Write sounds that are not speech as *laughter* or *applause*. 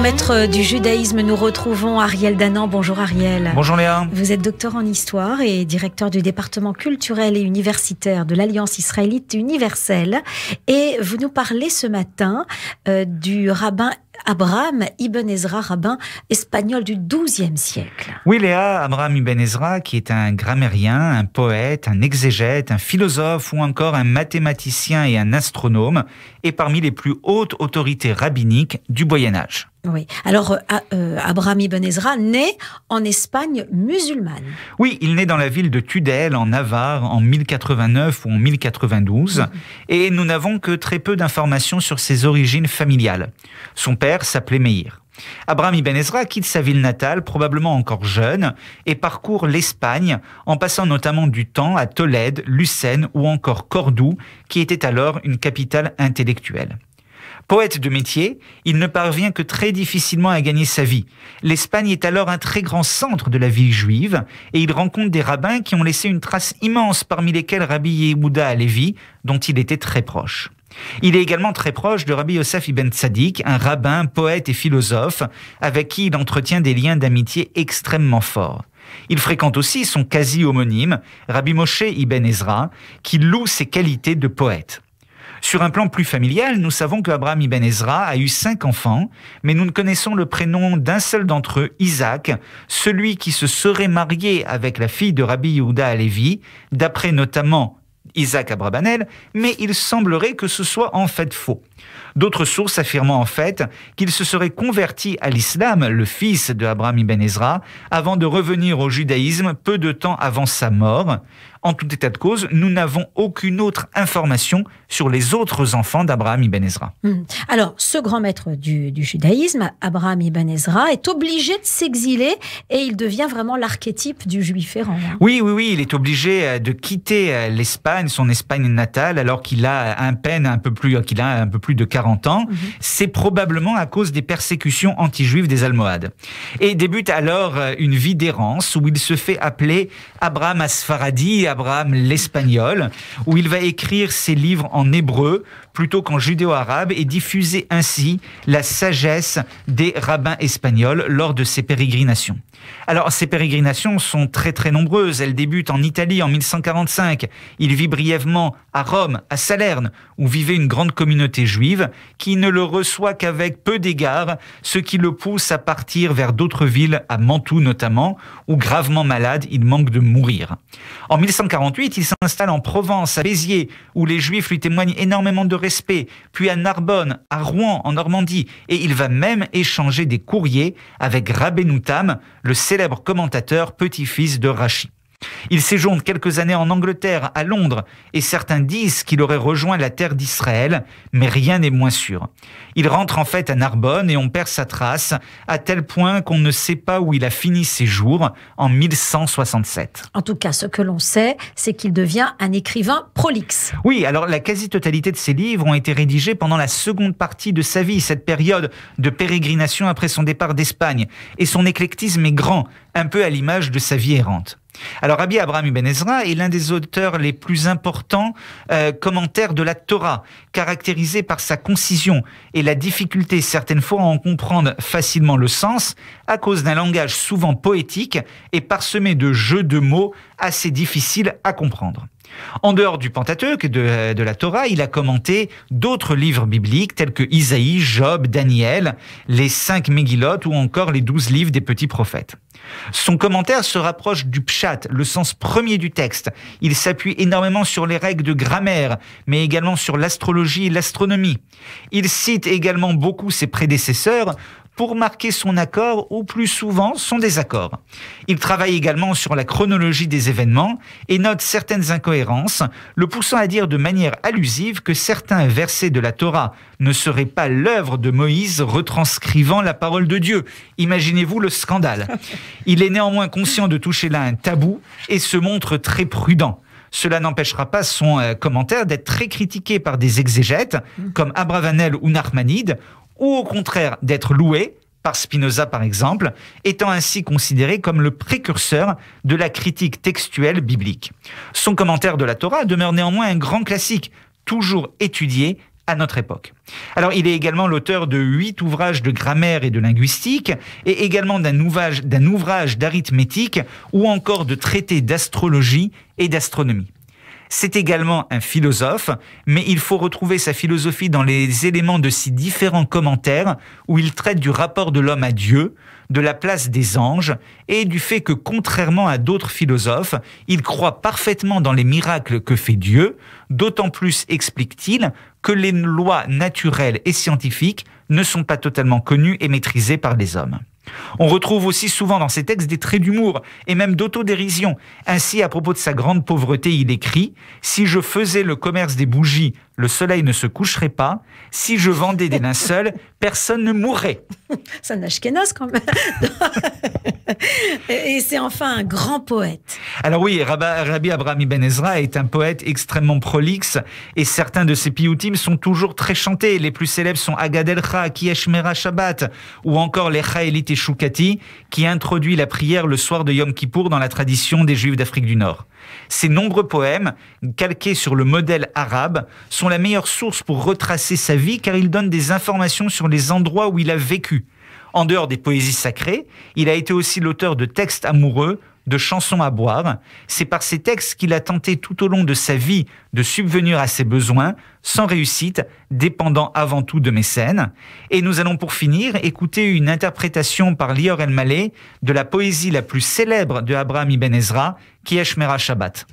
maître du judaïsme, nous retrouvons Ariel Danan. Bonjour Ariel. Bonjour Léa. Vous êtes docteur en histoire et directeur du département culturel et universitaire de l'Alliance israélite universelle. Et vous nous parlez ce matin euh, du rabbin Abraham Ibn Ezra, rabbin espagnol du XIIe siècle. Oui, Léa, Abraham Ibn Ezra, qui est un grammairien, un poète, un exégète, un philosophe ou encore un mathématicien et un astronome, est parmi les plus hautes autorités rabbiniques du Moyen Âge. Oui. Alors, euh, euh, Abraham Ibn Ezra naît en Espagne musulmane. Oui, il naît dans la ville de Tudel, en Navarre, en 1089 ou en 1092. Mm-hmm. Et nous n'avons que très peu d'informations sur ses origines familiales. Son père s'appelait Meir. Abraham Ibn Ezra quitte sa ville natale, probablement encore jeune, et parcourt l'Espagne, en passant notamment du temps à Tolède, Lucène ou encore Cordoue, qui était alors une capitale intellectuelle. Poète de métier, il ne parvient que très difficilement à gagner sa vie. L'Espagne est alors un très grand centre de la vie juive et il rencontre des rabbins qui ont laissé une trace immense parmi lesquels Rabbi Yehuda Levi, dont il était très proche. Il est également très proche de Rabbi Yosef Ibn Tzadik, un rabbin, poète et philosophe, avec qui il entretient des liens d'amitié extrêmement forts. Il fréquente aussi son quasi-homonyme, Rabbi Moshe Ibn Ezra, qui loue ses qualités de poète. Sur un plan plus familial, nous savons que Abraham Ibn Ezra a eu cinq enfants, mais nous ne connaissons le prénom d'un seul d'entre eux, Isaac, celui qui se serait marié avec la fille de Rabbi Yehuda Alevi, d'après notamment Isaac Abrabanel, mais il semblerait que ce soit en fait faux. D'autres sources affirmant en fait qu'il se serait converti à l'islam, le fils d'Abraham Abraham ibn Ezra, avant de revenir au judaïsme peu de temps avant sa mort. En tout état de cause, nous n'avons aucune autre information sur les autres enfants d'Abraham ibn Ezra. Hmm. Alors, ce grand maître du, judaïsme, Abraham ibn Ezra, est obligé de s'exiler et il devient vraiment l'archétype du juif errant. Hein. Oui, oui, oui, il est obligé euh, de quitter euh, l'Espagne, son Espagne natale, alors qu'il a un peine un peu plus, euh, qu'il a un peu plus de ans, mhm. c'est probablement à cause des persécutions anti-juives des Almohades. Et débute alors euh, une vie d'errance où il se fait appeler Abraham Asfaradi, Abraham l'Espagnol, où il va écrire ses livres en hébreu plutôt qu'en judéo-arabe et diffuser ainsi la sagesse des rabbins espagnols lors de ses pérégrinations. Alors, ces pérégrinations sont très très nombreuses. Elles débutent en Italie en 1145. Il vit brièvement à Rome, à Salerne, où vivait une grande communauté juive, qui ne le reçoit qu'avec peu d'égards, ce qui le pousse à partir vers d'autres villes, à Mantoue notamment, où gravement malade, il manque de mourir. En 1148, il s'installe en Provence, à Béziers, où les Juifs lui témoignent énormément de respect, puis à Narbonne, à Rouen, en Normandie, et il va même échanger des courriers avec Rabbenoutam, le célèbre commentateur petit-fils de Rachid. Il séjourne quelques années en Angleterre, à Londres, et certains disent qu'il aurait rejoint la terre d'Israël, mais rien n'est moins sûr. Il rentre en fait à Narbonne et on perd sa trace, à tel point qu'on ne sait pas où il a fini ses jours en 1167. En tout cas, ce que l'on sait, c'est qu'il devient un écrivain prolixe. Oui, alors la quasi-totalité de ses livres ont été rédigés pendant la seconde partie de sa vie, cette période de pérégrination après son départ d'Espagne, et son éclectisme est grand, un peu à l'image de sa vie errante. Alors Rabbi Abraham Ibn Ezra est l'un des auteurs les plus importants euh, commentaires de la Torah, caractérisé par sa concision et la difficulté certaines fois à en comprendre facilement le sens à cause d'un langage souvent poétique et parsemé de jeux de mots assez difficiles à comprendre. En dehors du Pentateuque de, euh, de la Torah, il a commenté d'autres livres bibliques tels que Isaïe, Job, Daniel, les cinq Mégilotes ou encore les douze livres des petits prophètes. Son commentaire se rapproche du pshat, le sens premier du texte. Il s'appuie énormément sur les règles de grammaire, mais également sur l'astrologie et l'astronomie. Il cite également beaucoup ses prédécesseurs, pour marquer son accord ou plus souvent son désaccord. Il travaille également sur la chronologie des événements et note certaines incohérences, le poussant à dire de manière allusive que certains versets de la Torah ne seraient pas l'œuvre de Moïse retranscrivant la parole de Dieu. Imaginez-vous le scandale. Il est néanmoins conscient de toucher là un tabou et se montre très prudent. Cela n'empêchera pas son euh, commentaire d'être très critiqué par des exégètes mm. comme Abravanel ou Narmanide, ou au contraire d'être loué, par Spinoza par exemple, étant ainsi considéré comme le précurseur de la critique textuelle biblique. Son commentaire de la Torah demeure néanmoins un grand classique, toujours étudié à notre époque. Alors, il est également l'auteur de huit ouvrages de grammaire et de linguistique, et également d'un ouvrage, d'un ouvrage d'arithmétique, ou encore de traités d'astrologie et d'astronomie. C'est également un philosophe, mais il faut retrouver sa philosophie dans les éléments de ses différents commentaires où il traite du rapport de l'homme à Dieu, de la place des anges et du fait que contrairement à d'autres philosophes, il croit parfaitement dans les miracles que fait Dieu, d'autant plus, explique-t-il, que les lois naturelles et scientifiques ne sont pas totalement connues et maîtrisées par les hommes. On retrouve aussi souvent dans ses textes des traits d'humour et même d'autodérision. Ainsi, à propos de sa grande pauvreté, il écrit Si je faisais le commerce des bougies le soleil ne se coucherait pas. Si je vendais des linceuls, *laughs* personne ne mourrait. Ça Ashkenaz quand même. Et c'est enfin un grand poète. Alors oui, Rabbi Abraham Ibn Ezra est un poète extrêmement prolixe et certains de ses pioutims sont toujours très chantés. Les plus célèbres sont Agad el-Kha, Mera Shabbat ou encore les Chaélit et Shukati qui introduit la prière le soir de Yom Kippour dans la tradition des Juifs d'Afrique du Nord. Ses nombreux poèmes, calqués sur le modèle arabe, sont la meilleure source pour retracer sa vie car ils donnent des informations sur les endroits où il a vécu. En dehors des poésies sacrées, il a été aussi l'auteur de textes amoureux, de chansons à boire, c'est par ces textes qu'il a tenté tout au long de sa vie de subvenir à ses besoins, sans réussite, dépendant avant tout de mécènes. Et nous allons pour finir écouter une interprétation par Lior El Malé de la poésie la plus célèbre de Abraham Ibn Ezra, qui est Shmera Shabbat.